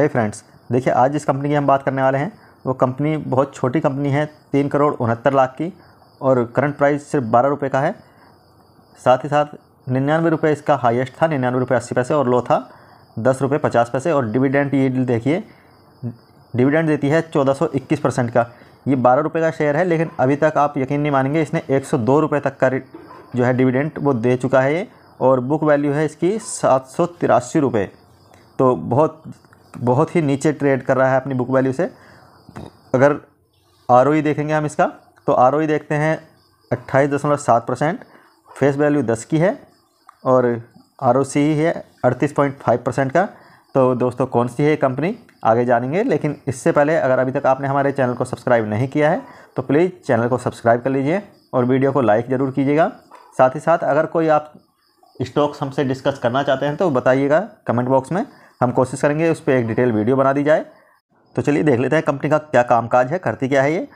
है फ्रेंड्स देखिए आज जिस कंपनी की हम बात करने वाले हैं वो कंपनी बहुत छोटी कंपनी है तीन करोड़ उनहत्तर लाख की और करंट प्राइस सिर्फ बारह रुपये का है साथ ही साथ निन्यानवे रुपये इसका हाईएस्ट था निन्यानवे रुपये अस्सी पैसे और लो था दस रुपये पचास पैसे और डिविडेंड ये देखिए डिविडेंड देती है चौदह सौ इक्कीस परसेंट का ये बारह रुपये का शेयर है लेकिन अभी तक आप यकीन नहीं मानेंगे इसने एक सौ दो रुपये तक का जो है डिविडेंट वो दे चुका है ये और बुक वैल्यू है इसकी सात सौ तिरासी रुपये तो बहुत बहुत ही नीचे ट्रेड कर रहा है अपनी बुक वैल्यू से अगर आर e देखेंगे हम इसका तो आर e देखते हैं अट्ठाईस दशमलव सात परसेंट फेस वैल्यू दस की है और आर ही है अड़तीस पॉइंट फाइव परसेंट का तो दोस्तों कौन सी है कंपनी आगे जानेंगे लेकिन इससे पहले अगर अभी तक आपने हमारे चैनल को सब्सक्राइब नहीं किया है तो प्लीज़ चैनल को सब्सक्राइब कर लीजिए और वीडियो को लाइक ज़रूर कीजिएगा साथ ही साथ अगर कोई आप स्टॉक्स हमसे डिस्कस करना चाहते हैं तो बताइएगा कमेंट बॉक्स में हम कोशिश करेंगे उस पर एक डिटेल वीडियो बना दी जाए तो चलिए देख लेते हैं कंपनी का क्या कामकाज है करती क्या है ये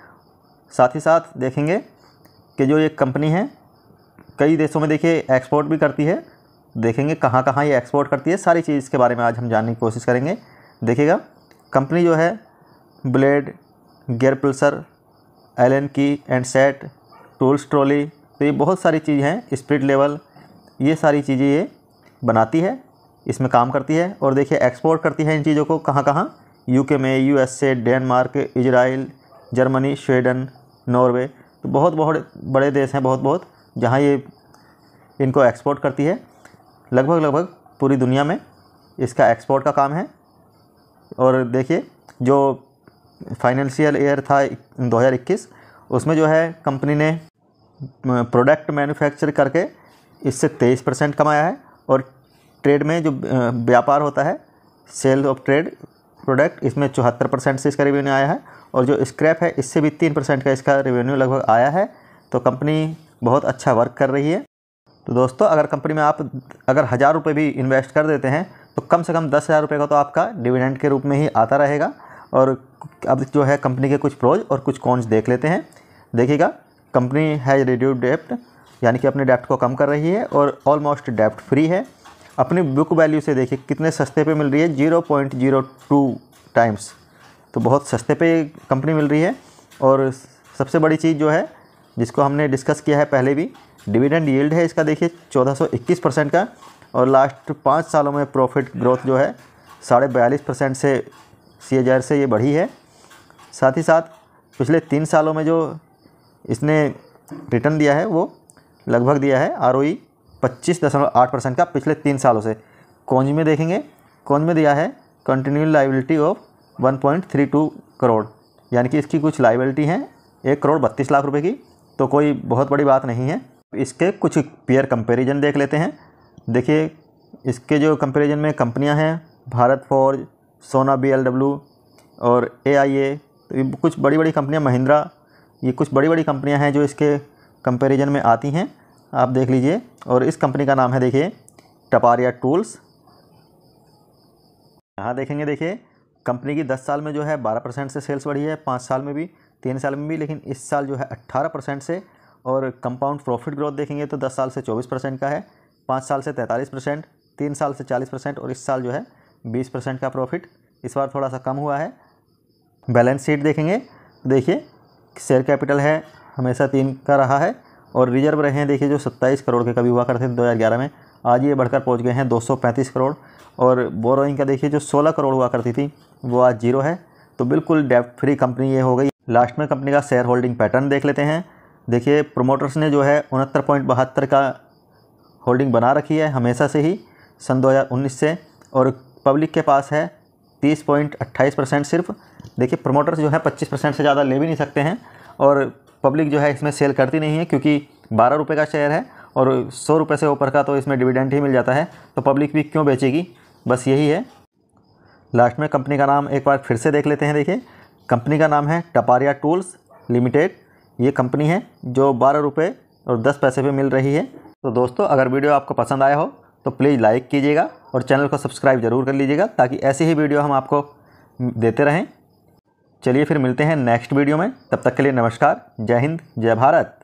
साथ ही साथ देखेंगे कि जो ये कंपनी है कई देशों में देखिए एक्सपोर्ट भी करती है देखेंगे कहाँ कहाँ ये एक्सपोर्ट करती है सारी चीज़ के बारे में आज हम जानने की कोशिश करेंगे देखिएगा कंपनी जो है blade gear pulsar N key and set tools trolley तो ये बहुत सारी चीज़ें हैं स्प्रिट लेवल ये सारी चीज़ें ये बनाती है इसमें काम करती है और देखिए एक्सपोर्ट करती है इन चीज़ों को कहाँ कहाँ यूके में USA Denmark Israel Germany Sweden Norway तो बहुत बहुत बड़े देश हैं बहुत बहुत जहाँ ये इनको एक्सपोर्ट करती है लगभग लगभग पूरी दुनिया में इसका एक्सपोर्ट का काम है और देखिए जो फाइनेंशियल ईयर था 2021 उसमें जो है कंपनी ने प्रोडक्ट मैन्युफैक्चर करके इससे 23 परसेंट कमाया है और ट्रेड में जो व्यापार होता है सेल ऑफ ट्रेड प्रोडक्ट इसमें चौहत्तर परसेंट से इसका रेवेन्यू आया है और जो स्क्रैप है इससे भी तीन परसेंट का इसका रेवेन्यू लगभग आया है तो कंपनी बहुत अच्छा वर्क कर रही है तो दोस्तों अगर कंपनी में आप अगर हज़ार रुपये भी इन्वेस्ट कर देते हैं तो कम से कम दस हज़ार रुपये का तो आपका डिविडेंड के रूप में ही आता रहेगा और अब जो है कंपनी के कुछ प्रोज और कुछ कॉन्स देख लेते हैं देखिएगा कंपनी हैज़ रिड्यूड डेप्ट यानी कि अपने डेप्ट को कम कर रही है और ऑलमोस्ट डेप्ट फ्री है अपनी बुक वैल्यू से देखिए कितने सस्ते पे मिल रही है zero point zero two times तो बहुत सस्ते पे कंपनी मिल रही है और सबसे बड़ी चीज़ जो है जिसको हमने डिस्कस किया है पहले भी डिविडेंड यील्ड है इसका देखिए चौदह परसेंट का और लास्ट पाँच सालों में प्रॉफिट ग्रोथ जो है साढ़े बयालीस परसेंट से सी से ये बढ़ी है साथ ही साथ पिछले तीन सालों में जो इसने रिटर्न दिया है वो लगभग दिया है आर पच्चीस दशमलव आठ परसेंट का पिछले तीन सालों से कौन में देखेंगे कौन में दिया है continue liability of one point three two crore यानी कि इसकी कुछ लाइबिलिटी हैं एक करोड़ बत्तीस लाख रुपए की तो कोई बहुत बड़ी बात नहीं है इसके कुछ पेयर कंपेरिजन देख लेते हैं देखिए इसके जो कंपेरिजन में कंपनियाँ हैं भारत फोर्ज सोना बी और ए आई ए कुछ बड़ी बड़ी कंपनियाँ महिंद्रा ये कुछ बड़ी बड़ी कंपनियां हैं जो इसके कंपैरिजन में आती हैं आप देख लीजिए और इस कंपनी का नाम है देखिए टपारिया टूल्स यहाँ देखेंगे देखिए कंपनी की दस साल में जो है बारह परसेंट से सेल्स बढ़ी है पाँच साल में भी तीन साल में भी लेकिन इस साल जो है अट्ठारह परसेंट से और कंपाउंड प्रॉफिट ग्रोथ देखेंगे तो दस साल से चौबीस परसेंट का है पाँच साल से तैंतालीस परसेंट तीन साल से चालीस परसेंट और इस साल जो है बीस परसेंट का प्रॉफिट इस बार थोड़ा सा कम हुआ है बैलेंस शीट देखेंगे देखिए शेयर कैपिटल है हमेशा तीन का रहा है और रिजर्व रहे हैं देखिए जो सत्ताईस करोड़ के कभी हुआ करते थे 2011 में आज ये बढ़कर पहुंच गए हैं 235 करोड़ और बोरोइंग का देखिए जो 16 करोड़ हुआ करती थी वो आज जीरो है तो बिल्कुल डेप्ट फ्री कंपनी ये हो गई लास्ट में कंपनी का शेयर होल्डिंग पैटर्न देख लेते हैं देखिए प्रोमोटर्स ने जो है उनहत्तर का होल्डिंग बना रखी है हमेशा से ही सन दो से और पब्लिक के पास है तीस परसेंट सिर्फ देखिए प्रोमोटर्स जो है 25 परसेंट से ज़्यादा ले भी नहीं सकते हैं और पब्लिक जो है इसमें सेल करती नहीं है क्योंकि बारह रुपये का शेयर है और सौ रुपये से ऊपर का तो इसमें डिविडेंट ही मिल जाता है तो पब्लिक भी क्यों बेचेगी बस यही है लास्ट में कंपनी का नाम एक बार फिर से देख लेते हैं देखिए कंपनी का नाम है टपारिया टूल्स लिमिटेड ये कंपनी है जो बारह रुपये और दस पैसे पे मिल रही है तो दोस्तों अगर वीडियो आपको पसंद आया हो तो प्लीज़ लाइक कीजिएगा और चैनल को सब्सक्राइब जरूर कर लीजिएगा ताकि ऐसी ही वीडियो हम आपको देते रहें चलिए फिर मिलते हैं नेक्स्ट वीडियो में तब तक के लिए नमस्कार जय हिंद जय भारत